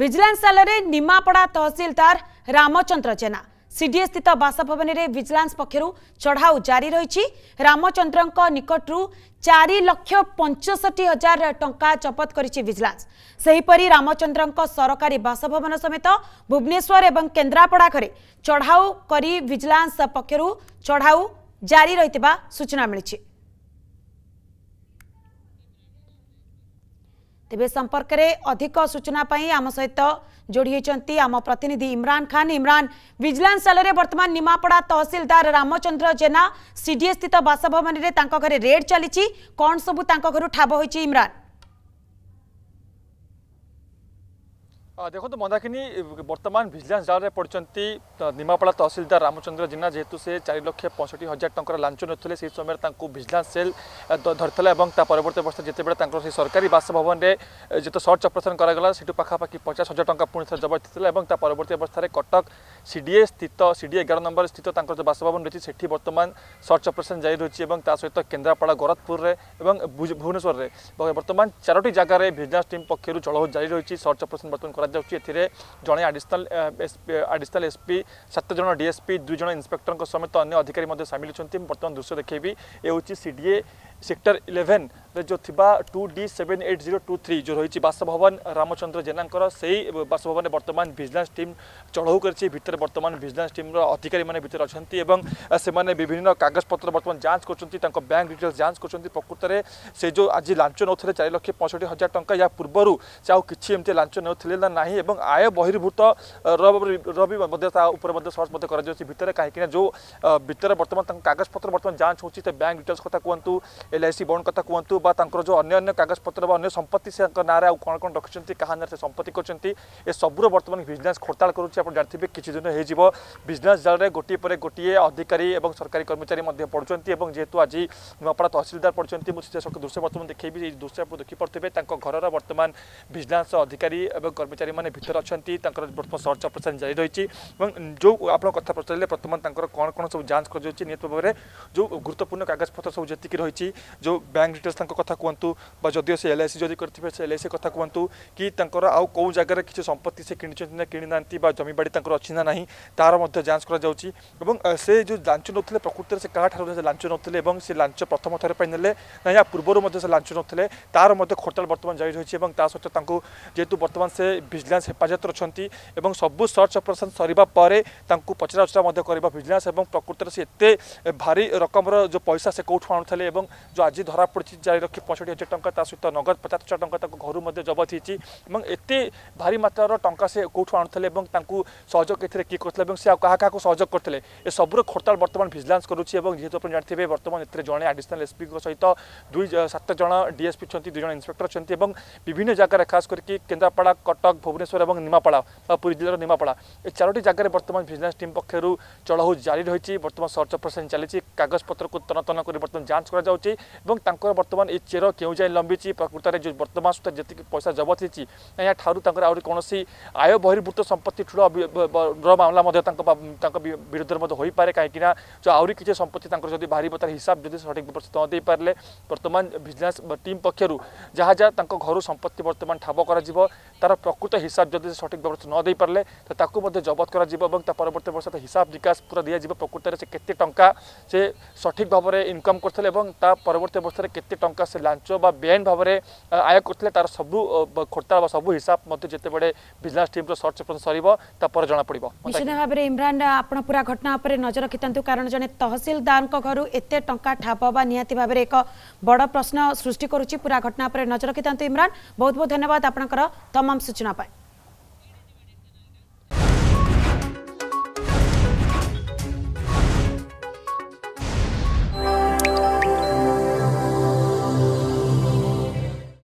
vigilance ସାଲରେ ନିମାପଡ଼ା ତହସିଲଦାର Ramachandra Jena CDA ସ୍ଥିତ ବାସଭବନରେ ଭିଜିଲାନ୍ସ ପକ୍ଷରୁ ଚଢ଼ାଉ ଜାରି ରହିଛି ରାମଚନ୍ଦ୍ରଙ୍କ ନିକଟରୁ ଚାରି ଲକ୍ଷ ପଞ୍ଚଷଠି ହଜାର ଟଙ୍କା ଜବତ କରିଛି ଭିଜିଲାନ୍ସ ସେହିପରି ରାମଚନ୍ଦ୍ରଙ୍କ ସରକାରୀ ବାସଭବନ ସମେତ ଭୁବନେଶ୍ୱର ଏବଂ କେନ୍ଦ୍ରାପଡ଼ା ଘରେ ଚଢ଼ାଉ କରି ଭିଜିଲାନ୍ସ ପକ୍ଷରୁ ଚଢ଼ାଉ ଜାରି ରହିଥିବା ସୂଚନା ମିଳିଛି ତେବେ ସମ୍ପର୍କରେ ଅଧିକ ସୂଚନା ପାଇଁ ଆମ ସହିତ ଯୋଡ଼ି ହୋଇଛନ୍ତି ଆମ ପ୍ରତିନିଧି ଇମ୍ରାନ ଖାନ୍ ଇମ୍ରାନ ଭିଜିଲାନ୍ସ ସେଲ୍ରେ ବର୍ତ୍ତମାନ ନିମାପଡ଼ା ତହସିଲଦାର ରାମଚନ୍ଦ୍ର ଜେନା ସିଡିଏ ସ୍ଥିତ ବାସଭବନରେ ତାଙ୍କ ଘରେ ରେଡ୍ ଚାଲିଛି କ'ଣ ସବୁ ତାଙ୍କ ଘରୁ ଠାବ ହୋଇଛି ଇମ୍ରାନ দেখন্তু ମନ୍ଦାକିନୀ ବର୍ତ୍ତମାନ ଭିଜିଲାନ୍ସ ଜାଲରେ ପଡ଼ିଛନ୍ତି ନିମାପଡ଼ା ତହସିଲଦାର ରାମଚନ୍ଦ୍ର ଜେନା ଯେହେତୁ ସେ ଚାରି ଲକ୍ଷ ପଞ୍ଚଷଠି ହଜାର ଟଙ୍କାର ଲାଞ୍ଚ ନେଉଥିଲେ ସେହି ସମୟରେ ତାଙ୍କୁ ଭିଜିଲାନ୍ସ ସେଲ୍ ଧରିଥିଲା ଏବଂ ତା ପରବର୍ତ୍ତୀ ବର୍ଷ ଯେତେବେଳେ ତାଙ୍କର ସେହି ସରକାରୀ ବାସଭବନରେ ଯେତେ ସର୍ଚ୍ଚ ଅପରେସନ୍ କରାଗଲା ସେଠୁ ପାଖାପାଖି ପଚାଶ ହଜାର ଟଙ୍କା ପୁଣି ଥରେ ଜବତ ଥିଲା ଏବଂ ତା ପରବର୍ତ୍ତୀ ଅବସ୍ଥାରେ କଟକ ସିଡିଏ ସ୍ଥିତ ସିଡିଏ ଏଗାର ନମ୍ବର ସ୍ଥିତ ତାଙ୍କର ଯେଉଁ ବାସଭବନ ରହିଛି ସେଠି ବର୍ତ୍ତମାନ ସର୍ଚ୍ଚ ଅପରେସନ୍ ଜାରି ରହିଛି ଏବଂ ତା ସହିତ କେନ୍ଦ୍ରାପଡ଼ା ଗୋରଖପୁରରେ ଏବଂ ଭୁବନେଶ୍ୱରରେ ବର୍ତ୍ତମାନ ଚାରୋଟି ଜାଗାରେ ଭିଜିଲାନ୍ସ ଟିମ୍ ପକ୍ଷରୁ ଚଢ଼ଉ ଜାରି ରହିଛି ସର୍ଚ୍ଚ ଅପରେସନ୍ ବର୍ତ୍ତମାନ କରା କରାଯାଉଛି ଏଥିରେ ଜଣେ ଆଡ଼ିସନାଲ୍ ଆଡ଼ିସନାଲ୍ ଏସ୍ପି ସାତ ଜଣ ଡିଏସ୍ପି ଦୁଇ ଜଣ ଇନ୍ସପେକ୍ଟରଙ୍କ ସମେତ ଅନ୍ୟ ଅଧିକାରୀ ମଧ୍ୟ ସାମିଲ ଅଛନ୍ତି ମୁଁ ବର୍ତ୍ତମାନ ଦୃଶ୍ୟ ଦେଖେଇବି ଏ ହେଉଛି C D A sector eleven जो थिबा 2D78023 जो रही बासभवन रामचंद्र जेना सही बासभवन बर्तमान भिजिलांस टीम चढ़ऊ कर भितर बर्तमान भिजिलांस टीम अधिकारी मैंने भितर अच्छा से विभिन्न कागजपत्र बर्तमान जांच कर बैंक डिटेल्स जांच कर प्रकृत में से जो आज लांच नौते चार लक्ष पचहठी हजार टाँचा या पूर्व से आउ किसी एमती लांच नौते ना ना आय बहिर्भूत रही सर्च करा भितर कहीं जो भितर बर्तमान कागजपत्र बर्तमान जांच हो बैंक डिटेल्स कथा कहतु एल आई सी बंड कथा कहतु বা ତାଙ୍କର ଯେଉଁ ଅନ୍ୟ ଅନ୍ୟ କାଗଜପତ୍ର ବା ଅନ୍ୟ ସମ୍ପତ୍ତି ସେ ତାଙ୍କ ନାଁରେ ଆଉ କ'ଣ କ'ଣ ରଖିଛନ୍ତି କାହା ନାଁରେ ସେ ସମ୍ପତ୍ତି କରିଛନ୍ତି ଏସବୁର ବର୍ତ୍ତମାନ ଭିଜିଲାନ୍ସ ଖୋଳତାଳ କରୁଛି ଆପଣ ଜାଣିଥିବେ କିଛି ଦିନ ହୋଇଯିବ ଭିଜିଲାନ୍ସ ଜାଳରେ ଗୋଟିଏ ପରେ ଗୋଟିଏ ଅଧିକାରୀ ଏବଂ ସରକାରୀ କର୍ମଚାରୀ ମଧ୍ୟ ପଡ଼ୁଛନ୍ତି ଏବଂ ଯେହେତୁ ଆଜି ନୂଆପଡ଼ା ତହସିଲଦାର ପଡ଼ୁଛନ୍ତି ମୁଁ ସେ ଦୃଶ୍ୟ ବର୍ତ୍ତମାନ ଦେଖେଇବି ଏଇ ଦୃଶ୍ୟ ଆପଣ ଦେଖିପାରୁଥିବେ ତାଙ୍କ ଘରର ବର୍ତ୍ତମାନ ଭିଜିଲାନ୍ସ ଅଧିକାରୀ ଏବଂ କର୍ମଚାରୀମାନେ ଭିତରେ ଅଛନ୍ତି ତାଙ୍କର ବର୍ତ୍ତମାନ ସର୍ଚ୍ଚ ଅପରେସନ୍ ଜାରି ରହିଛି ଏବଂ ଯେଉଁ ଆପଣ କଥା ପଚାରିଲେ ବର୍ତ୍ତମାନ ତାଙ୍କର କ'ଣ କ'ଣ ସବୁ ଯାଞ୍ଚ କରାଯାଉଛି ନିହାତି ଭାବରେ ଯେଉଁ ଗୁରୁତ୍ୱପୂର୍ଣ୍ଣ କାଗଜପତ୍ର ସବୁ ଯେତିକି ରହିଛି ଯେଉଁ ବ୍ୟାଙ୍କ ଡିଟେଲ୍ସ কথা কুহতু বা যদিও সে এলআইসি যদি করে সে এলআইসি কথা কুহতু কি তাঁর আউ কেউ জায়গায় কিছু সম্পত্তি সে কিনি না কিনি না বা জমি বাড়ি তাঁর অছি না না তার মধ্যে যাঞ্চ করা যাচ্ছে এবং সে যে লাঞ্চ নেওয়া প্রকৃতির সে কাঠার লাঞ্চ নেওয়া এবং সে লাঞ্চ প্রথম থর নেলে না ইয়া পূর্বর মধ্যে সে লাঞ্চ নেওয়া তার মধ্যে খোটাল বর্তমান জারি রয়েছে এবং তা সহ তাঁকু যেহেতু বর্তমান সে ভিজিলান্স হেফাজতর অনেক এবং সবু সর্চ অপরেসন সরিবা পরে তাঁকু পচরাউচরা মধ্যে করা ভিজিলান্স এবং প্রকৃতির সে এত ভারী রকমর যে পয়সা সে কোথাও আণুলে এবং যে আজ ধরা পড়ছে ଚାରି ଲକ୍ଷ ପଞ୍ଚଷଠି ହଜାର ଟଙ୍କା ତା ସହିତ ନଗଦ ପଚାଶ ହଜାର ଟଙ୍କା ତାଙ୍କ ଘରୁ ମଧ୍ୟ ଜବତ ହୋଇଛି ଏବଂ ଏତେ ଭାରି ମାତ୍ରାର ଟଙ୍କା ସେ କେଉଁଠୁ ଆଣୁଥିଲେ ଏବଂ ତାଙ୍କୁ ସହଯୋଗ ଏଥିରେ କିଏ କରୁଥିଲେ ଏବଂ ସେ ଆଉ କାହା କାହାକୁ ସହଯୋଗ କରିଥିଲେ ଏସବୁର ଖୋଳତାଳ ବର୍ତ୍ତମାନ ଭିଜିଲାନ୍ସ କରୁଛି ଏବଂ ଯେହେତୁ ଆପଣ ଜାଣିଥିବେ ବର୍ତ୍ତମାନ ଏଥିରେ ଜଣେ ଆଡ଼ିସନାଲ୍ ଏସ୍ପିଙ୍କ ସହିତ ଦୁଇ ସାତ ଜଣ ଡିଏସ୍ପି ଅଛନ୍ତି ଦୁଇ ଜଣ ଇନ୍ସପେକ୍ଟର ଅଛନ୍ତି ଏବଂ ବିଭିନ୍ନ ଜାଗାରେ ଖାସ କରିକି କେନ୍ଦ୍ରାପଡ଼ା କଟକ ଭୁବନେଶ୍ୱର ଏବଂ ନିମାପଡ଼ା ବା ପୁରୀ ଜିଲ୍ଲାର ନିମାପଡ଼ା ଏ ଚାରୋଟି ଜାଗାରେ ବର୍ତ୍ତମାନ ଭିଜିଲାନ୍ସ ଟିମ୍ ପକ୍ଷରୁ ଚଢ଼ଉ ଜାରି ରହିଛି ବର୍ତ୍ତମାନ ସର୍ଚ୍ଚ ଅପରେସନ୍ ଚାଲିଛି କାଗଜପତ୍ରକୁ ତନତନ କରି ବର୍ତ୍ତମାନ ଯାଞ୍ଚ କରାଯାଉଛି ଏବଂ ତାଙ୍କର ବର୍ତ୍ତମାନ चेर केही लम्बिची प्रकृतले बर्तमान सुतिक पैसा जबत थियो यहाँ ठाउँ तर आउने कसरी आय बहिभूत सम्पत्ति ठुलो ममला विरुद्ध काहीँक आउरी कि सम्पत्ति बाह्र तर हिसाबले सठिक नदिइपारे बर्तमान भिजिलान्स टिम पक्ष जहाँ जहाँ त घरु सम्पत्ति बर्तन ठाक তার প্রকৃত হিসাব যদি সঠিক ব্যবস্থা ন দেইপারে তো তাকে মধ্যে জবত করা যাব এবং তা পরবর্তী বর্ষ তা হিসাব নিকাশ পুরো দিয়ে প্রকৃতরে সে কেতে টঙ্কা সে সঠিক ভাবে ইনকম করলে এবং তা পরবর্তী বর্ষে কে টঙ্কা সে লাঞ্চ বা বেআইন ভাবে আয় করলে তার সব খোর্তা বা সব হিসাব মধ্যে যেতবে বিজনেস টিম সর্চ অপারেশন সরব তারপরে জনা জনাপড়ব নিশ্চিত ভাবে ইমরান আপনার পুরা ঘটনা উপরে নজর রক্ষি কারণ জন তহসিলদার ঘর এত টঙ্কা ঠাপ বা নিহতি ভাবে এক বড় প্রশ্ন সৃষ্টি করুচি পুরা ঘটনা উপরে নজর রক্ষি ইমরান বহু বহু ধন্যবাদ আপনার তম हम सूचना पाए